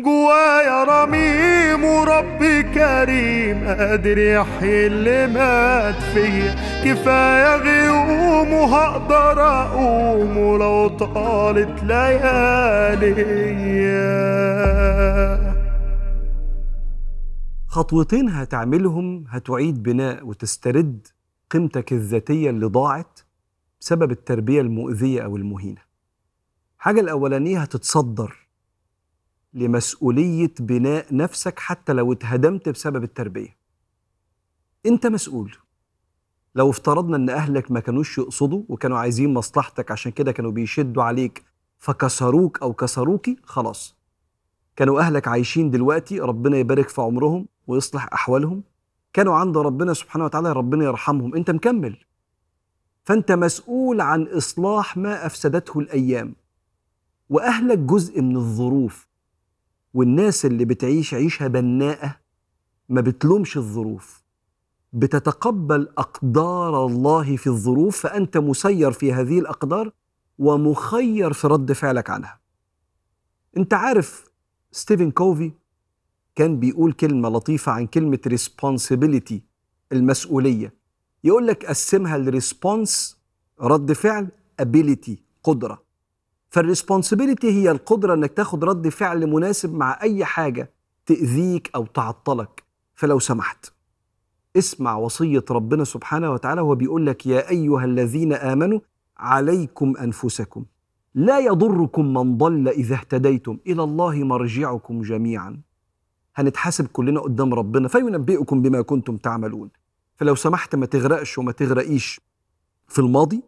جوايا رميم ورب كريم قادر يحيي اللي مات فيا كفاية غيوم وهقدر أقوم ولو طالت ليالي خطوتين هتعملهم هتعيد بناء وتسترد قيمتك الذاتية اللي ضاعت بسبب التربية المؤذية أو المهينة حاجة الأولانية هتتصدر لمسؤولية بناء نفسك حتى لو اتهدمت بسبب التربية انت مسؤول لو افترضنا ان اهلك ما كانوش يقصدوا وكانوا عايزين مصلحتك عشان كده كانوا بيشدوا عليك فكسروك او كسروكي خلاص كانوا اهلك عايشين دلوقتي ربنا يبارك في عمرهم ويصلح احوالهم كانوا عند ربنا سبحانه وتعالى ربنا يرحمهم انت مكمل فانت مسؤول عن اصلاح ما افسدته الايام واهلك جزء من الظروف والناس اللي بتعيش عيشها بناءه ما بتلومش الظروف بتتقبل اقدار الله في الظروف فانت مسير في هذه الاقدار ومخير في رد فعلك عنها انت عارف ستيفن كوفي كان بيقول كلمه لطيفه عن كلمه responsibility المسؤوليه يقول لك قسمها لريسبونس رد فعل ability قدره فالريسبونسبيلتي هي القدره انك تاخد رد فعل مناسب مع اي حاجه تاذيك او تعطلك فلو سمحت اسمع وصيه ربنا سبحانه وتعالى وهو بيقول لك يا ايها الذين امنوا عليكم انفسكم لا يضركم من ضل اذا اهتديتم الى الله مرجعكم جميعا هنتحاسب كلنا قدام ربنا فينبئكم بما كنتم تعملون فلو سمحت ما تغرقش وما تغرقيش في الماضي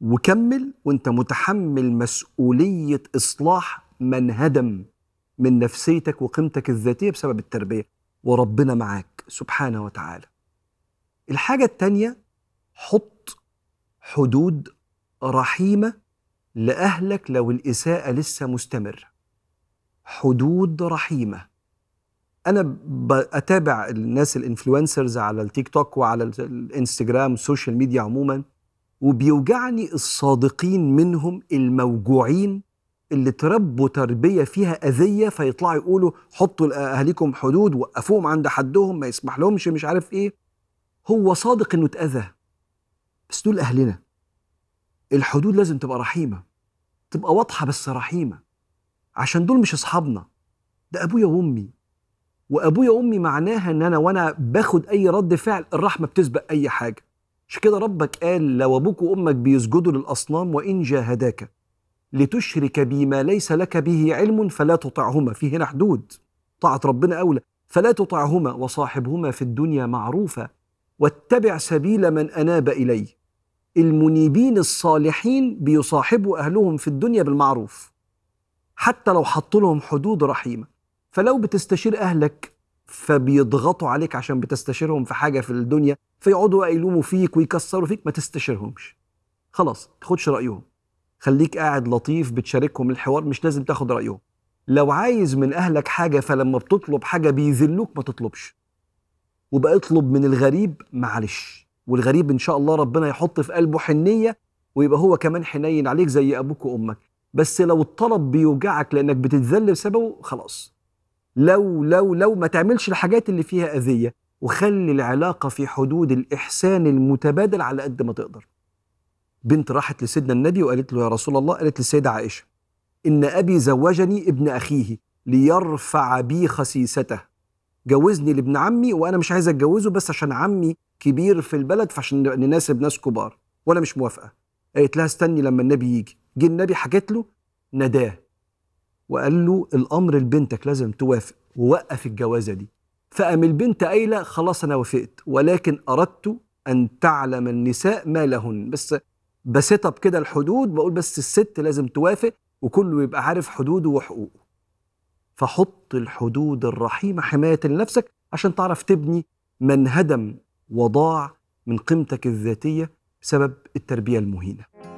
وكمل وانت متحمل مسؤوليه اصلاح من هدم من نفسيتك وقيمتك الذاتيه بسبب التربيه وربنا معاك سبحانه وتعالى الحاجه الثانيه حط حدود رحيمه لاهلك لو الاساءه لسه مستمره حدود رحيمه انا بتابع الناس الانفلونسرز على التيك توك وعلى الانستجرام السوشيال ميديا عموما وبيوجعني الصادقين منهم الموجوعين اللي تربوا تربيه فيها اذيه فيطلعوا يقولوا حطوا لاهاليكم حدود وقفوهم عند حدهم ما يسمح لهمش مش عارف ايه هو صادق انه اتاذى بس دول اهلنا الحدود لازم تبقى رحيمه تبقى واضحه بس رحيمه عشان دول مش اصحابنا ده ابويا وامي وابويا وامي معناها ان انا وانا باخد اي رد فعل الرحمه بتسبق اي حاجه مش كده ربك قال لو أبوك وأمك بيسجدوا للأصنام وإن جاهداك لتشرك بي ما ليس لك به علم فلا تطعهما في هنا حدود طاعة ربنا أولى فلا تطعهما وصاحبهما في الدنيا معروفا واتبع سبيل من أناب الي المنيبين الصالحين بيصاحبوا أهلهم في الدنيا بالمعروف حتى لو حط لهم حدود رحيمة فلو بتستشير أهلك فبيضغطوا عليك عشان بتستشيرهم في حاجه في الدنيا فيقعدوا يلوموا فيك ويكسروا فيك ما تستشيرهمش خلاص تاخدش رايهم خليك قاعد لطيف بتشاركهم الحوار مش لازم تاخد رايهم لو عايز من اهلك حاجه فلما بتطلب حاجه بيذلوك ما تطلبش وبقى اطلب من الغريب معلش والغريب ان شاء الله ربنا يحط في قلبه حنيه ويبقى هو كمان حنين عليك زي ابوك وامك بس لو الطلب بيوجعك لانك بتتذل بسببه خلاص لو لو لو ما تعملش الحاجات اللي فيها اذيه وخلي العلاقه في حدود الاحسان المتبادل على قد ما تقدر بنت راحت لسيدنا النبي وقالت له يا رسول الله قالت للسيده عائشه ان ابي زوجني ابن اخيه ليرفع بي خسيسته جوزني لابن عمي وانا مش عايز اتجوزه بس عشان عمي كبير في البلد فعشان نناسب ناس كبار وانا مش موافقه قالت لها استني لما النبي يجي جه النبي حكت له نداه وقال له الامر لبنتك لازم توافق ووقف الجوازه دي فقام البنت قايله خلاص انا وافقت ولكن اردت ان تعلم النساء ما لهن بس بسيطه اب كده الحدود بقول بس الست لازم توافق وكله يبقى عارف حدوده وحقوقه فحط الحدود الرحيمه حمايه لنفسك عشان تعرف تبني من هدم وضاع من قيمتك الذاتيه بسبب التربيه المهينه